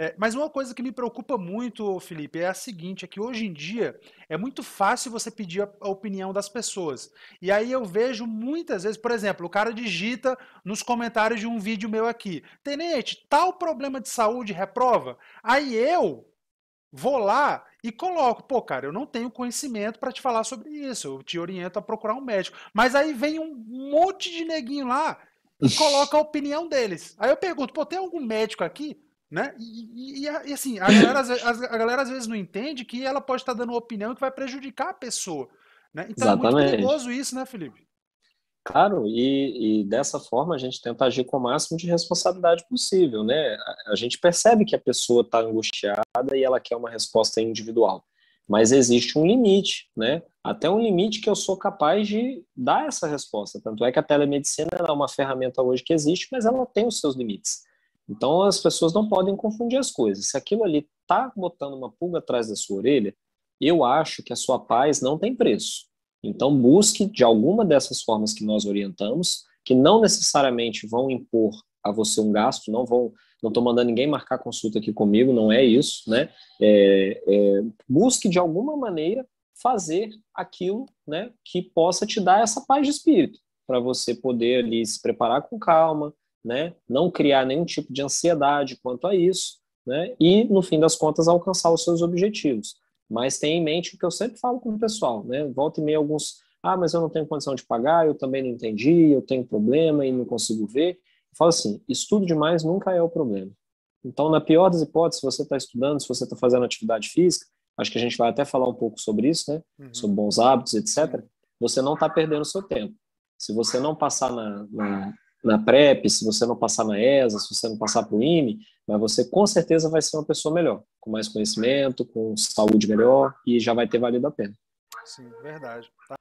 É, mas uma coisa que me preocupa muito, Felipe, é a seguinte: é que hoje em dia é muito fácil você pedir a, a opinião das pessoas. E aí eu vejo muitas vezes, por exemplo, o cara digita nos comentários de um vídeo meu aqui: Tenente, tal problema de saúde reprova? Aí eu, vou lá e coloco, pô, cara, eu não tenho conhecimento para te falar sobre isso, eu te oriento a procurar um médico. Mas aí vem um monte de neguinho lá e coloca a opinião deles. Aí eu pergunto, pô, tem algum médico aqui? Né? E, e, e assim, a galera, a galera, às vezes não entende que ela pode estar dando uma opinião que vai prejudicar a pessoa. Né? Então Exatamente. é muito perigoso isso, né, Felipe? Claro, e, e, dessa forma a gente tenta agir com o máximo de responsabilidade possível, né? A, a gente percebe que a pessoa está angustiada e ela quer uma resposta individual, mas existe um limite, né? Até um limite que eu sou capaz de dar essa resposta. Tanto é que a telemedicina é uma ferramenta hoje que existe, mas ela tem os seus limites. Então as pessoas não podem confundir as coisas. Se aquilo ali está botando uma pulga atrás da sua orelha, eu acho que a sua paz não tem preço. Então busque de alguma dessas formas que nós orientamos, que não necessariamente vão impor a você um gasto, não vão, não estou mandando ninguém marcar consulta aqui comigo, não é isso, né? É, é, busque de alguma maneira fazer aquilo, né, que possa te dar essa paz de espírito para você poder ali se preparar com calma, né? não criar nenhum tipo de ansiedade quanto a isso, né? e, no fim das contas, alcançar os seus objetivos. Mas tenha em mente o que eu sempre falo com o pessoal, né? volta e meia alguns, ah, mas eu não tenho condição de pagar, eu também não entendi, eu tenho problema e não consigo ver. Eu falo assim, estudo demais nunca é o problema. Então, na pior das hipóteses, se você está estudando, se você está fazendo atividade física, acho que a gente vai até falar um pouco sobre isso, né? Uhum. Sobre bons hábitos, etc. Você não está perdendo seu tempo. Se você não passar na, na na PrEP, se você não passar na ESA, se você não passar para o IME, mas você com certeza vai ser uma pessoa melhor, com mais conhecimento, com saúde melhor e já vai ter valido a pena. Sim, verdade. Tá.